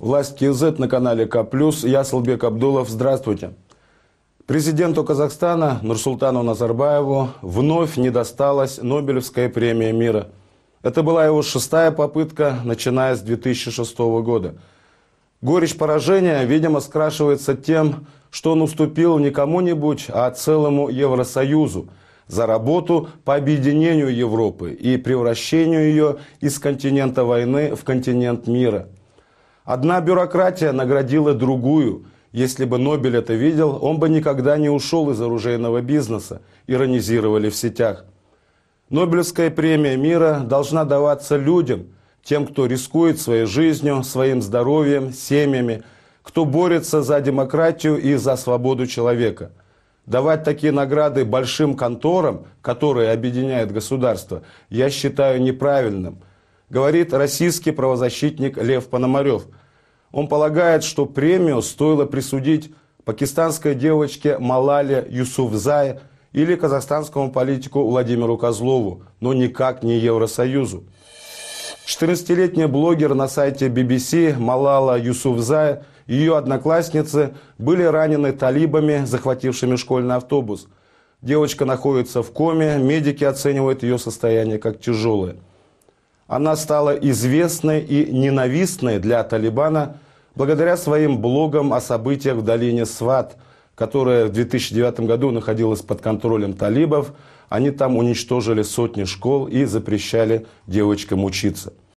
Власть КИЗ на канале К+. Я Салбек Абдулов. Здравствуйте. Президенту Казахстана Нурсултану Назарбаеву вновь не досталась Нобелевская премия мира. Это была его шестая попытка, начиная с 2006 года. Горечь поражения, видимо, скрашивается тем, что он уступил не кому-нибудь, а целому Евросоюзу за работу по объединению Европы и превращению ее из континента войны в континент мира – Одна бюрократия наградила другую. Если бы Нобель это видел, он бы никогда не ушел из оружейного бизнеса, иронизировали в сетях. Нобелевская премия мира должна даваться людям, тем, кто рискует своей жизнью, своим здоровьем, семьями, кто борется за демократию и за свободу человека. Давать такие награды большим конторам, которые объединяют государство, я считаю неправильным – говорит российский правозащитник Лев Пономарев. Он полагает, что премию стоило присудить пакистанской девочке Малале Юсуфзае или казахстанскому политику Владимиру Козлову, но никак не Евросоюзу. 14-летний блогер на сайте BBC Малала Юсуфзая и ее одноклассницы были ранены талибами, захватившими школьный автобус. Девочка находится в коме, медики оценивают ее состояние как тяжелое. Она стала известной и ненавистной для Талибана благодаря своим блогам о событиях в долине Сват, которая в 2009 году находилась под контролем талибов. Они там уничтожили сотни школ и запрещали девочкам учиться.